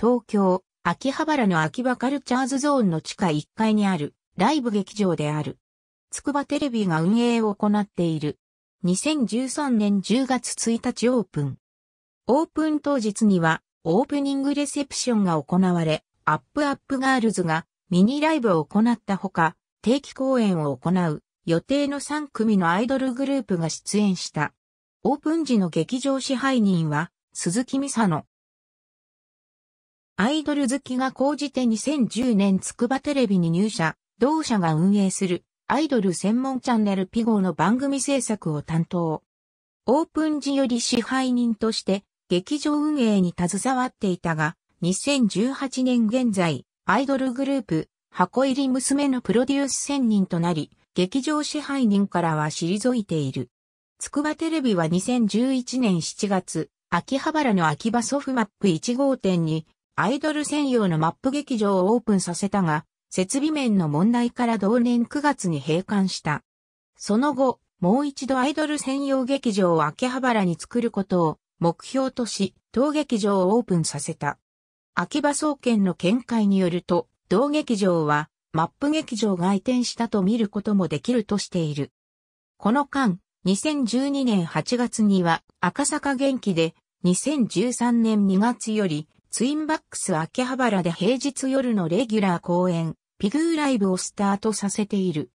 東京、秋葉原の秋葉カルチャーズゾーンの地下1階にあるライブ劇場である。つくばテレビが運営を行っている。2013年10月1日オープン。オープン当日にはオープニングレセプションが行われ、アップアップガールズがミニライブを行ったほか、定期公演を行う予定の3組のアイドルグループが出演した。オープン時の劇場支配人は鈴木美佐のアイドル好きが高じて2010年つくばテレビに入社、同社が運営するアイドル専門チャンネルピゴの番組制作を担当。オープン時より支配人として劇場運営に携わっていたが、2018年現在、アイドルグループ、箱入り娘のプロデュース専任となり、劇場支配人からは退いている。つくばテレビは2011年7月、秋葉原の秋葉ソフマップ1号店にアイドル専用のマップ劇場をオープンさせたが、設備面の問題から同年9月に閉館した。その後、もう一度アイドル専用劇場を秋葉原に作ることを目標とし、同劇場をオープンさせた。秋葉総研の見解によると、同劇場はマップ劇場が移転したと見ることもできるとしている。この間、2012年8月には赤坂元気で、2013年2月よりツインバックス秋葉原で平日夜のレギュラー公演、ピグーライブをスタートさせている。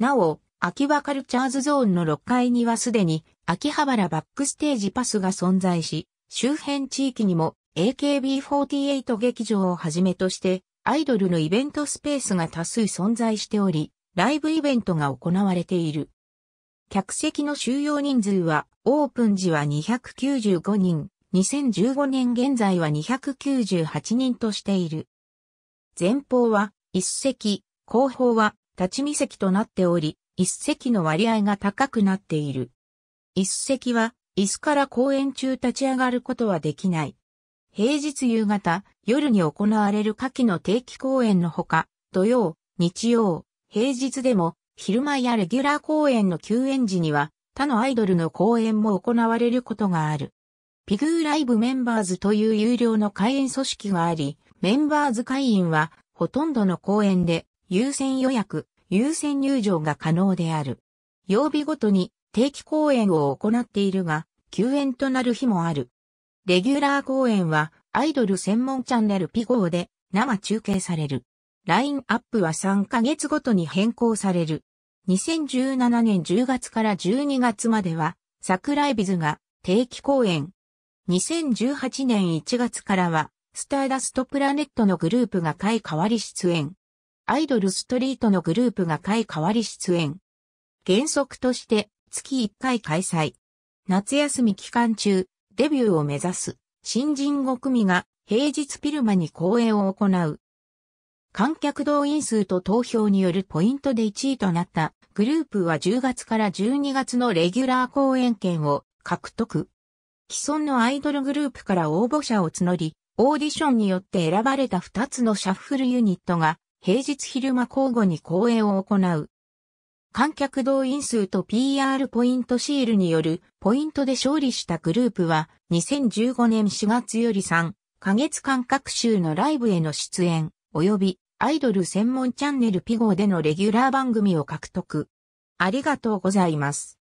なお、秋葉カルチャーズゾーンの6階にはすでに秋葉原バックステージパスが存在し、周辺地域にも AKB48 劇場をはじめとしてアイドルのイベントスペースが多数存在しており、ライブイベントが行われている。客席の収容人数はオープン時は295人、2015年現在は298人としている。前方は一席、後方は立ち見席となっており、一席の割合が高くなっている。一席は椅子から公演中立ち上がることはできない。平日夕方、夜に行われる夏季の定期公演のほか、土曜、日曜、平日でも、昼間やレギュラー公演の休演時には、他のアイドルの公演も行われることがある。ピグーライブメンバーズという有料の会員組織があり、メンバーズ会員はほとんどの公演で優先予約、優先入場が可能である。曜日ごとに定期公演を行っているが、休演となる日もある。レギュラー公演はアイドル専門チャンネルピゴーで生中継される。ラインアップは3ヶ月ごとに変更される。2017年10月から12月までは、桜イビズが定期公演、2018年1月からは、スターダストプラネットのグループが買い替わり出演。アイドルストリートのグループが買い替わり出演。原則として月1回開催。夏休み期間中、デビューを目指す新人5組が平日ルマに公演を行う。観客動員数と投票によるポイントで1位となったグループは10月から12月のレギュラー公演権を獲得。既存のアイドルグループから応募者を募り、オーディションによって選ばれた2つのシャッフルユニットが、平日昼間交互に公演を行う。観客動員数と PR ポイントシールによるポイントで勝利したグループは2015年4月より3ヶ月間各週のライブへの出演及びアイドル専門チャンネルピゴでのレギュラー番組を獲得。ありがとうございます。